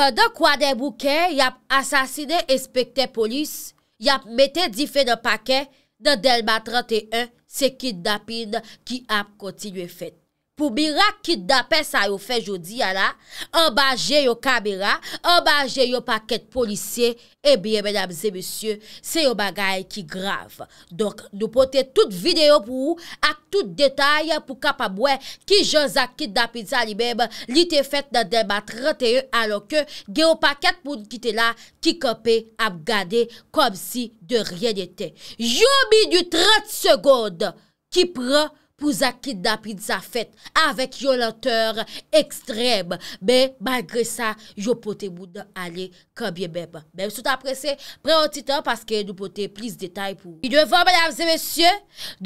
Da kwa de bouke, yap asasine espekte polis, yap mette di fe de pake, da delma 31, se kidnapin ki ap kontinue fet. pou mirak kidnapè sa yo fè jodi ya la, anba jè yo kamera, anba jè yo pakèt polisye, e bie menamze monsye, se yo bagay ki grav. Donk nou pote tout videyo pou ou, ak tout detay pou kapamwe, ki jòzak kidnapè sa li mèm, li te fèt nan dema 31, alonkè ge yo pakèt pou nkite la, ki kapè ap gade, kom si de ryen etè. Yo minu 30 sekonde, ki prè fè, pou zak kidnap in sa fèt, avek yoloteur ekstrem, men malgre sa, yo pote moun ale kambye mèm. Mèm soute apresè, pre an titan, paske nou pote plis detay pou. In yon vò, mèdames et mèsyè,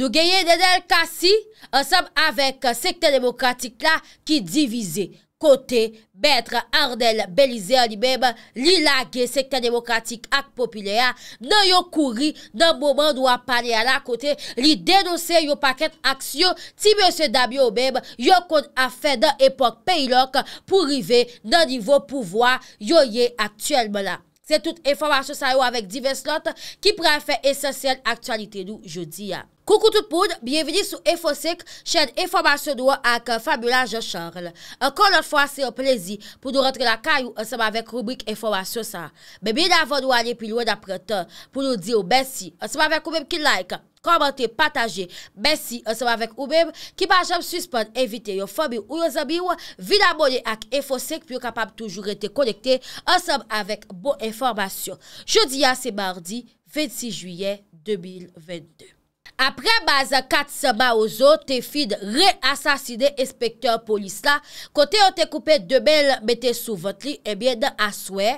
nou genye denel kasi, ansèm avek sekte demokratik la, ki divize. Kote mètre Arnel Belizean li mèm li lage sekten demokratik ak popilya nan yo kouri nan mouman nou ap pale a la kote li denose yo paket aksyo ti mèm se dam yo mèm yo kon afe nan epok peylok pou rive nan nivou pouvoi yo ye aktuelman la. Se tout informasyon sa yo avèk Diveslot ki prea fè esensyen aktualite nou jodi ya. Koukou tout poun, bienveni sou EFOSIC, chèn informasyon nou ak Fabiola Jean-Charles. Ankon not fwa, se yo plezi pou nou rentre la kayou ansem avèk rubrik informasyon sa. Men bin avon nou ane pi lwen apretan pou nou di yo bensi. Ansem avèk ou mèm ki like, komante, pataje. Bensi ansem avèk ou mèm ki pa jom suspon evite yo Fabi ou yo zabi yo. Vina mouni ak EFOSIC pi yo kapab toujou rete konekte ansem avèk bon informasyon. Chodi ya se mardi 26 juyen 2022. apre baza katsama ozo te fin re-assasine espektor polis la, kote yo te koupe 2000 mette sou vot li, ebyen eh dan aswe,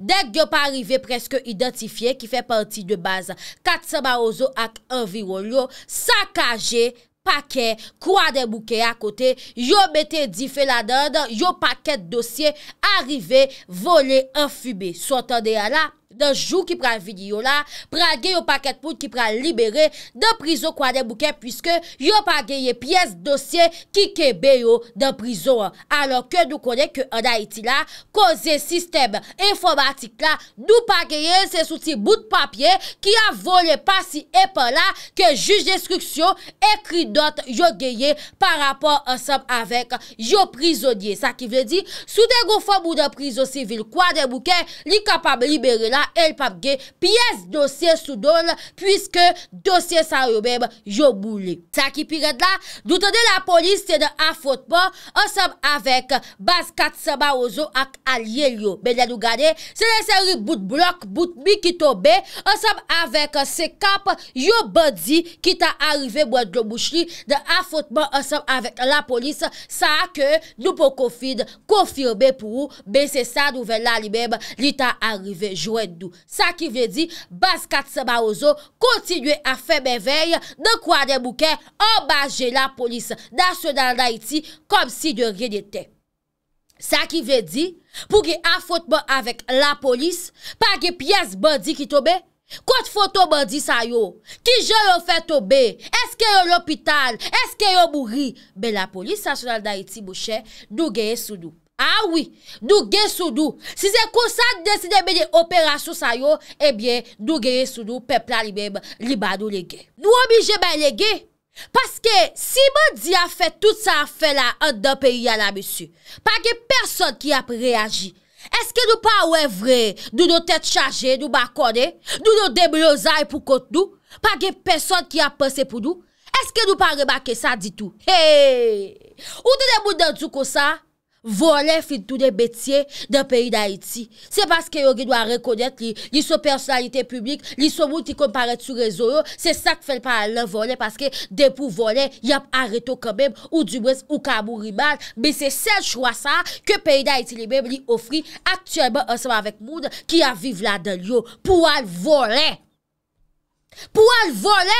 denk yo pa arrive preske identifiye ki fe panti de baza katsama ozo ak enviro yo, sa kaje, pake, kwa de mouke akote, yo mette di fe la dan, yo pake dosye, arrive, vole, enfube, sou atande ya la? nanjou ki pran vidi yo la, pran gen yo paket pout ki pran libere nanprison kwa den bouken, pwiske yo pa genye piyes dosye ki kebe yo nanprison. Alor ke nou konen ke anayiti la, koze sistem informatik la, nou pa genye se souti bout papye ki avon le pasi epan la ke juj destruksyon ekri not yo genye par rapport ansam avek yo prizonye. Sa ki vle di, sou dengo fom ou nanprison sivil kwa den bouken, li kapam libere la, el papge, piyes dosye sou don, pwiske dosye san yo mèm, yo mouli. Sa ki piret la, nou tande la polis se de afotman, ansem avek bas kat sema ozo ak alye liyo, men ya nou gane, se lesen yon bout blok, bout mi ki tobe, ansem avek se kap yo bandi ki ta arrive mwen dromouchli, de afotman ansem avek la polis, sa ke nou pou konfine, konfirme pou ou, men se sa nou ven la li mèm, li ta arrive, jwen Sa ki ve di, Bas Katseba Ozo kontinue a fe me vey, ne kwa de mouke, ambaje la polis nasyonal na iti kom si de rien ete. Sa ki ve di, pou ge afotman avek la polis, pa ge piyes bandi ki tobe, kwa te foto bandi sa yo, ki je yo fe tobe, eske yo lopital, eske yo mouri, be la polis nasyonal na iti mouche nou geye sou nou. Awi, ah nou gen sou nou. Si se konsan desine meni operasyon sa yo, ebyen, eh nou gen sou nou, pepla li meni, li banou le gen. Nou omi jemen le gen, paske si mè di a fè tout sa fè la, an dè peri ya la, mè sè. Pake person ki ap reagi. Eske nou pa ouè vre, nou nou tèt chaje, nou makone, nou nou demlouzay pou kont nou, pake person ki ap pense pou nou, eske nou pa remake sa di tou. Ou te demlouzay pou konsan, Vole fin tout de betye de peyi d'Haïti. Se paske yon genou a rekonet li, li sou personalite publik, li sou moun ki kom paret sou rezo yo. Se sa ke fèl pa la vole, paske depou vole, yap areto kamem ou du mwes ou kamou rimal. Be se sel chwa sa ke peyi d'Haïti li mèm li ofri aktiyelman anseman vek moun ki a vive la den yo. Pou al vole! Pou al vole!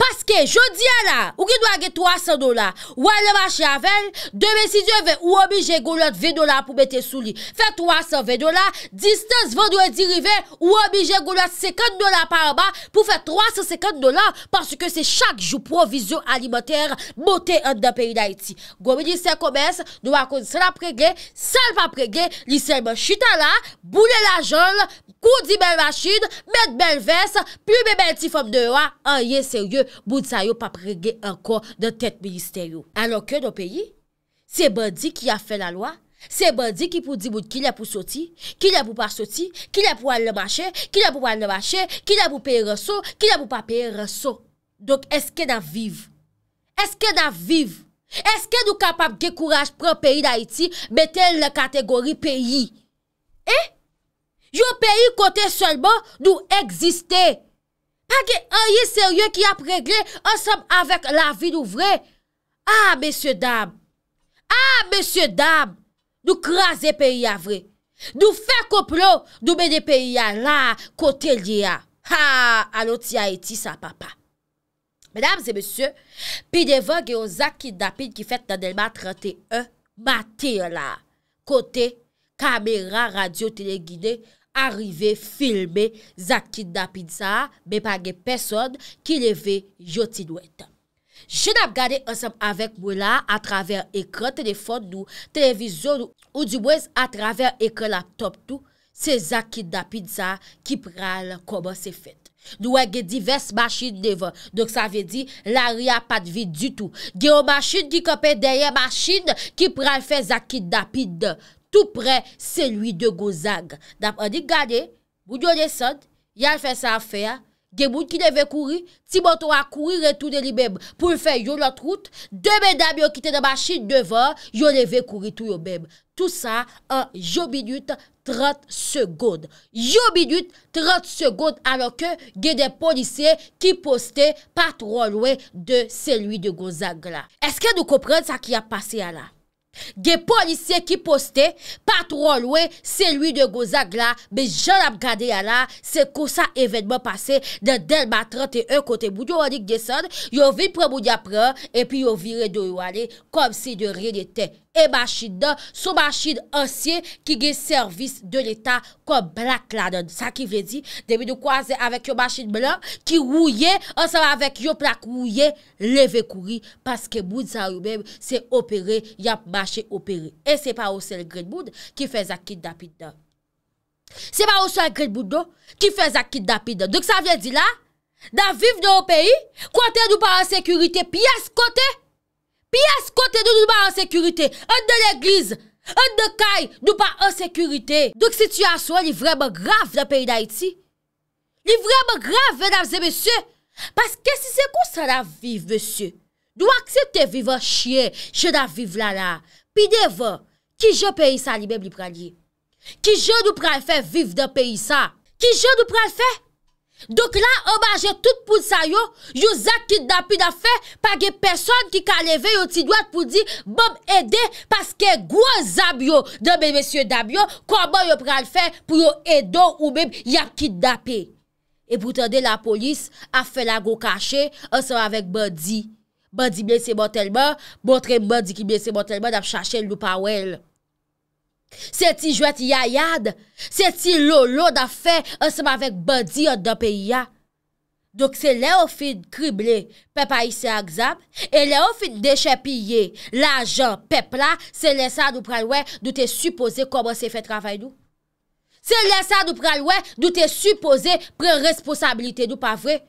Paske, jodi a la, ou ki nou a ge 300 dola Ou a le machi a vel, 262, ou a mi je goulot 20 dola pou mette sou li Fè 300 20 dola, distans vandou e dirive, ou a mi je goulot 50 dola par ba Pou fè 350 dola, paske se chak jou provizyon alimenter motè an da peyi da iti Gwomeni se komes, nou a kon se la prege, sal pa prege, li se mè chita la Boulè la jol, koudi mèl machin, mèl mèl vès, plume mèl ti fòm dewa, an yè se yo, moun sa yo pa prege ankon nan tet minister yo. Anonke nan peyi, se bandi ki a fe la lwa, se bandi ki pou di moun ki la pou soti, ki la pou pa soti, ki la pou an le mache, ki la pou an le mache, ki la pou peye reso, ki la pou pa peye reso. Donk, eske nan vive? Eske nan vive? Eske nou kapap ge kouraj pran peyi na iti, metel le kategori peyi? Eh? Yo peyi kote solman nou egziste Pa gen an ye serye ki ap regle, an som avèk la vide ou vre. A, mesye dam, a, mesye dam, nou krasè peyi avre. Nou fè koplo, nou mè de peyi ala, kote liya. Ha, aloti a eti sa papa. Medam zè mesye, pi devan gen ozak ki dapin ki fèt nan elma 31, ma ti ala, kote, kamera, radyo, teleginè, Arrive filme Zakid Ndapidza, me pange peson ki leve joti nou etan. Jine ap gade ansem avek mwela a traver ekran, telefon nou, televizyon nou, ou di mwese a traver ekran la top tou, se Zakid Ndapidza ki pral koman se fet. Nou e gen divers masjid nevan, donk sa ve di la ria pat vi du tou. Ge o masjid ki kope derye masjid ki pral fe Zakid Ndapidza. tout prè seloui de Gozang. Dap an di gane, moun yon esan, yal fè sa an fè, gen moun ki ne ve kouri, ti mouton a kouri retounen li mèm, pou l fè yon lot rout, de men dam yon kite de machin devan, yon ne ve kouri tou yon mèm. Tout sa an jou minut 30 segond. Jou minut 30 segond, alo ke gen de polise ki poste patro lwe de seloui de Gozang la. Eske nou kopren sa ki a pase ya la? Gye polisye ki poste, patro lwe, se lwi de gozak la, be jan ap gade ya la, se kosa evenman pase, de Delma 31 kote moudyo anik desan, yo vi pre mouni apre, epi yo vire do yo ale, kom si de rien ete. E masjid nan sou masjid ansye ki gen servis de l'Etat kom Black Lanon. Sa ki vredi, demi nou kwaze avèk yo masjid blan ki wouye, ansan avèk yo plak wouye, leve kouri. Paske moun sa ou mèm se opere, yap masje opere. E se pa ou se l'gred moun ki fè zakid dapid nan. Se pa ou se l'gred moun nou ki fè zakid dapid nan. Dèk sa vredi la, nan viv nou peyi, kote nou pa an sekurite pi yas kote, Pi as kote nou nou pa an sekurite, an de l'eglize, an de kay, nou pa an sekurite. Donk situasyon li vremen grav nan peyi naiti. Li vremen grav, venamze, monsye. Paske si se kon sa la viv, monsye. Nou aksepte viv an chye, jen aviv la la. Pi devan, ki jen peyi sa li mem li pralye. Ki jen nou pral fe viv nan peyi sa. Ki jen nou pral fe. Donk la, omanje tout pou sa yo, yo zak kiddapi da fe, page person ki kan leve yo ti doat pou di, bom ede, paske gwa zab yo, dan men mesye dam yo, koman yo pre al fe pou yo edo ou mem yap kiddapi. E pou tende la polis, a fe la go kache, an se va vek mandi. Mandi mlese montelman, montre mandi ki mlese montelman dap chache lupawel. Se ti jwet yayad, se ti lolo da fe, an seman vek bandi an da pe ya. Dok se leon fin krible pe paise akzam, e leon fin deche pye lajan pepla, se lesan nou pralwe nou te supose koman se fe travay nou. Se lesan nou pralwe nou te supose pren responsabilite nou pa vwe.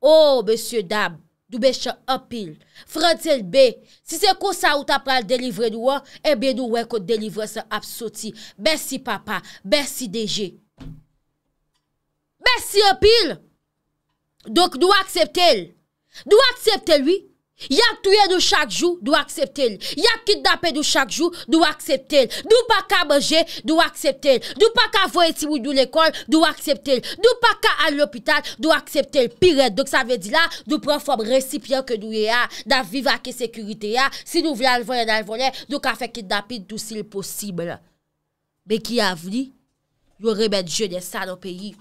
Oh, monsie dam! Nou bèche apil. Frantil bè. Si se kousa ou tapal delivre nou wè, e bè nou wè kou delivre se apsoti. Bèsi papa. Bèsi DG. Bèsi apil. Dok nou akseptel. Nou akseptel wè. Yak touye nou chak jou, nou aksepte l. Yak kidnapè nou chak jou, nou aksepte l. Nou pa ka beje, nou aksepte l. Nou pa ka voye ti mou nou l'ekol, nou aksepte l. Nou pa ka al l'opital, nou aksepte l. Piret, dok sa vè di la, nou pran fòm resipyen ke nou e a, nan viva ki sekurite e a. Si nou vè al voye nan al voye, nou ka fè kidnapè tout si l posibè la. Be ki a vli, nou remè dje de sa nan peyi.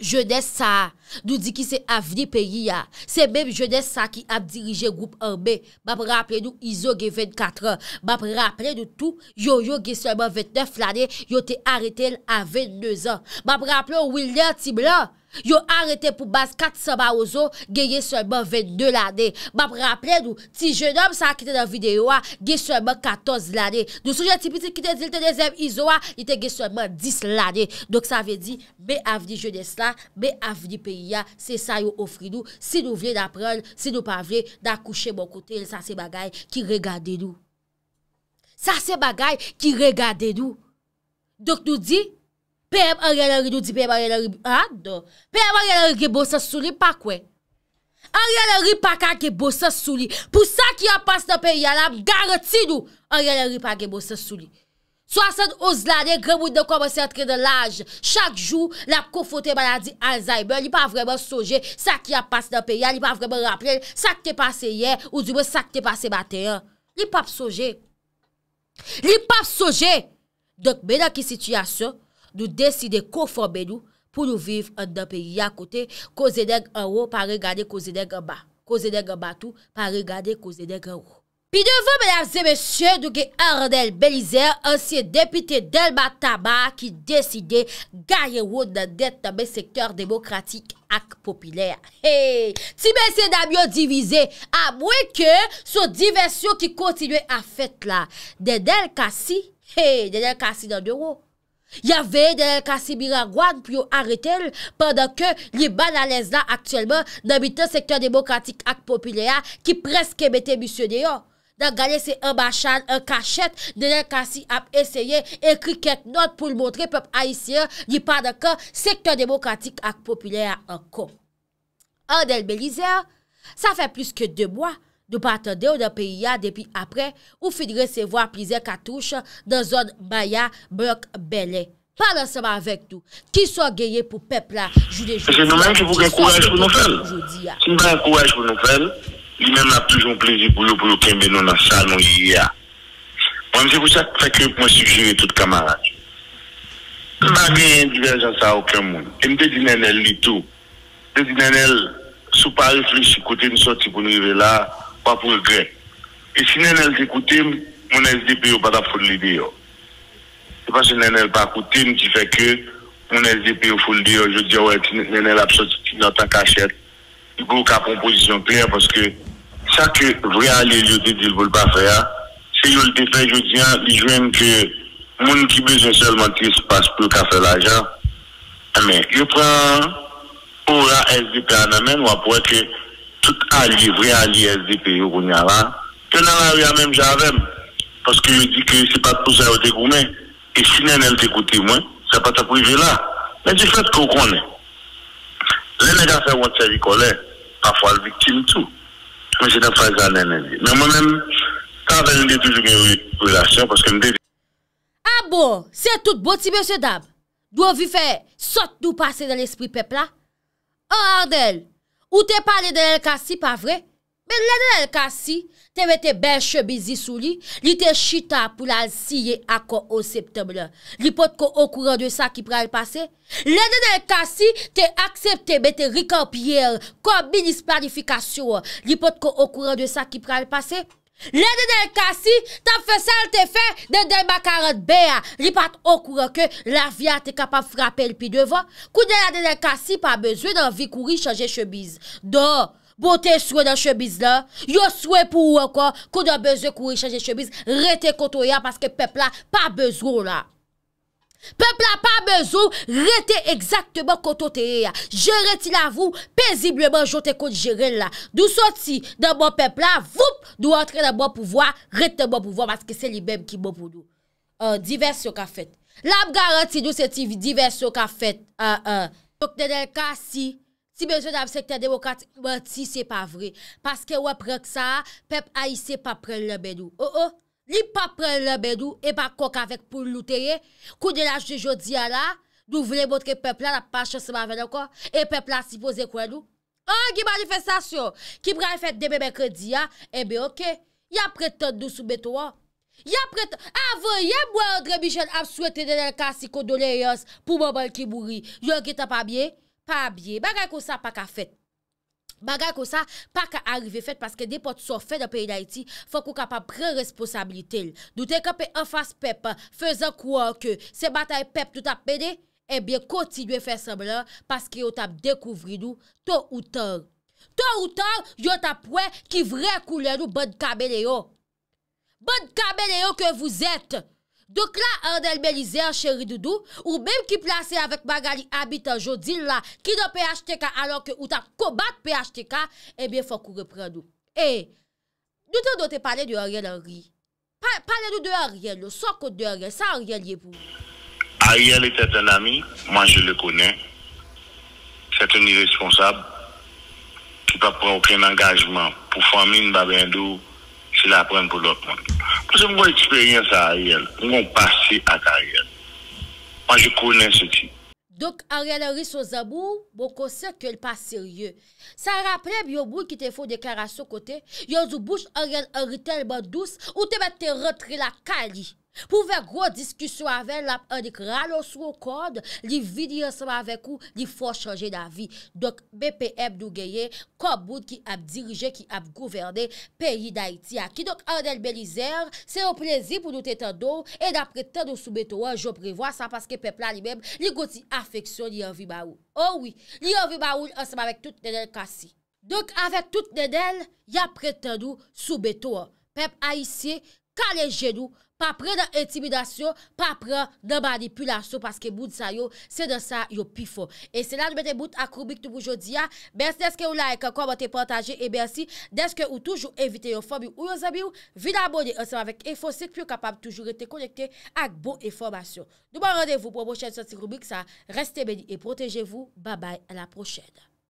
Jeunesse sa, nou di ki se avni peyi ya. Se mèm jeunesse sa ki ap dirije goup anbe. Mèp rappelè nou Izo ge 24 an. Mèp rappelè nou tou Yoyo ge seman 29 l'anè. Yon te arete l'an 20 neuzan. Mèp rappelè ou il nè ti blan. Yo arete pou bas kat sa ba ozo Gyeye solman 22 lade Map rapple nou Ti jenom sa akite nan videyo wa Gyeye solman 14 lade Nou souje tipiti kite zilte nezem izo wa Nite gyeye solman 10 lade Dok sa ve di Me avni jenestan Me avni peyi ya Se sa yo ofri nou Se nou vye nan prel Se nou pa vye Nan kouche mou bon kote Sa se bagay ki regade nou Sa se bagay ki regade nou Dok nou di Pèm an rè lè rè nou di pèm an rè lè rè... An do. Pèm an rè lè rè gèbo sa souli pa kwen. An rè lè rè pa ka gèbo sa souli. Pou sa ki a pas nan periya la, garanti nou an rè lè rè rè pa gèbo sa souli. So asan 11 lade, gremoun nan kome se atre nan laj. Chak jou, la pou kofote maladi Alzheimer, li pa vremen soje, sa ki a pas nan periya, li pa vremen rappel, sa ki te pase yè, ou di mwen sa ki te pase matè ya. Li pa pou soje. Li pa pou soje. Dok mè nan ki situasyon Nou deside konforme nou pou nou viv an nan peyi yakote Kozenèk an wou pa regade kozenèk an ba Kozenèk an ba tou pa regade kozenèk an wou Pi devon menase mesye nou ge Arnel Belizer Ansiye depite Delma Tama ki deside Gaye wou nan det nan men sektèr demokratik ak popilyè Ti mesye nan myon divize Amwe ke sou diversyon ki kontinue a fèt la Denel Kassi Denel Kassi nan yon wou Ya veye Nelkasi Mirangwan pou yo arete l, pandan ke li ban alez la aktuelman nan bitan sektor demokratik ak popilya ki preske mette missione yo. Nan gale se an bachan, an kachet, Nelkasi ap eseye ekri ket not pou l montre pep aisyen li pandan ke sektor demokratik ak popilya an kon. An el Belize, sa fe plus ke 2 mwa, Nou patande ou nan peyi ya depi apre, ou fidre se vwa plize katouche dan zon maya brok belè. Pal ansama avèk tou, ki son geye pou pepla, jule jule, ki son jule jule. Se nou men, se nou men kouwaj pou nou fel, li men ap toujoun plezi pou loup pou loup kembe nou nasa, nou yi ya. Bon, se pou sa fakir, mwen si jine tout kamaraj. Mwen miye yon diverjan sa okè moun. E mte di nen el li tou. De di nen el, sou pa reflej si kote nou soti pou nou yive la, pa pou gre. E si nen el de koute, moun SDP ou pa ta foule de yo. Se pa se nen el pa koute, moun SDP ou foule de yo, je diyo wè, nen el ap sot, si nan ta kachet, pou ka pon pozisyon pre, parce ke, sa ke vre a liye liyo de dil, pou l pa faya, se yo l defen, je diyan, ah, je ven ke, moun ki bezon selman, ki se pas pou ka fè la jan, amè, yo pran, pou la SDP anamen, wè pou wè ke, Sout alivre an liye di pe yo goun nya la, te nan la ou ya mem javem, poske yo di ki se pat pou zay ou de goumen, e si nen el te koute mwen, se pat aprije la, men di fèt kou konen. Le nega se want se rikole, pafwa l'viktim tou, men se den faze an nen en di. Men mwen men, ta ven yon de toujou gen yon relasyon, poske mwen de... A bon, se tout bot si mèche dab, dwo vi fè, sot nou pase de l'espri pepla, an oh, ardèl, Ou te pa le denel kasi pa vre? Ben le denel kasi, te vete bel chebe zisou li, li te chita pou lal siye akon o septemble. Li pot ko okouran de sa ki pral pase? Le denel kasi, te aksepte vete rikopier, kombinis planifikasyon, li pot ko okouran de sa ki pral pase? Lè dè nè kasi, ta fè sal te fè, dè dè makarad beya, li pat okou reke, la via te kapap frape lpidevan, kou dè la dè nè kasi pa bezwe nan vi kou ri chanje chemiz. Do, pou te souè nan chemiz la, yo souè pou wakon, kou dè bezwe kou ri chanje chemiz, rete koto ya, paske pepla pa bezwo la. Pepl apan bezou, rete ekzaktman koto teye ya, jere ti la vou, pezibleman jote kote jere la, nou soti nan moun pepl la, voup, nou antre nan moun pouvoi, rete nan moun pouvoi, maske se li menm ki moun pou nou, an diversyon ka fet, la m garanti nou se ti diversyon ka fet, an an, tok denel ka si, si bezou nam sekte demokati, moun ti se pa vre, paske wap renk sa, pep ay se pa pren lemen nou, o o, Li pa pren lèmè nou, e pa kok avèk pou loutèye. Kounen laj de jodi ya la, nou vle mwotre pepla la pa chasman vèlèkò. E pepla si pose kwen nou. An ki manifestasyon, ki prene fèt de mè mè kredi ya, e bè ok. Ya pretan nou soubet wò. Ya pretan, avè yè mwè André Michel ap souwète de lèl kasi kondolè yòs pou mwen mwen ki mwouri. Yon ki ta pa bie, pa bie. Mwen rey kon sa pa ka fèt. Magal ko sa, pa ka arrive fet paske depot so fe de pe in Haiti, fok ou ka pa pren responsabilite l. Nou te kepe enfas pep, fezan kouan ke, se bata pep nou tap mene, ebyen kontinwe fè semblan paske yon tap dekouvri nou, to ou tor. To ou tor, yon tap pwen ki vre koule nou bon kame leyo. Bon kame leyo ke vous ete. Dok la, Andel Melizer, chéri doudou, ou mèm ki plase avèk Magali Abita Jodil la, ki do PHTK alò ke ou ta kobat PHTK, ebyen eh fòk ou repren nou. E, nou te eh, dote pale di oryèl oryèl, pale nou de oryèl, sòk ou de oryèl, sò oryèl ye pou. Oryèl etè tè nami, mò jè lè konè, sè tè n'y responsab, ki pa prè okèn angajman pou famin babèndou, Si la pren pou lopman. Mwen se mwen eksperyens a Ariel, mwen gwen pasi ak Ariel. Anjou kounen se ti. Dok Ariel ori sou zabou, mwen bon konsek yon pa serye. Sa raprem yon moun ki te foun deklara sou kote, yon zou bouch Ariel ori telman dous, ou te bete te rotre la kali. Pou vek gwo diskusyon ave, lap anik ralo sou kod, li vidi anseman vek ou, li fò chanje nan vi. Dok, BPM nou geye, komboun ki ap dirije, ki ap gouverne, peyi da iti aki. Dok, anel belizer, se yo plezi pou nou te tendo, e napre tendo sou beto an, jop revoa san paske pepla li mem, li goti afeksyon li anvi ba ou. Oh Ouwi, li anvi ba ou anseman vek tout nenel kasi. Dok, avek tout nenel, yapre tendo sou beto an. Pep a isye, ka le genou. pa pre nan intimidasyon, pa pre nan manipulasyon, paske moun sa yo, se nan sa yo pifon. E se la nou menen moun akroumik nou mou jodi ya, mers neske ou like, komante, pantaje, e mersi, neske ou toujou evite yo fomyou ou yo zamiou, vide abone, anseman vek e fosik, pou yo kapab toujou rete konekte ak bo e formasyon. Nou moun radevou pou moun chen santi kroumik sa, reste beni, e protejevou, babay, la prochen.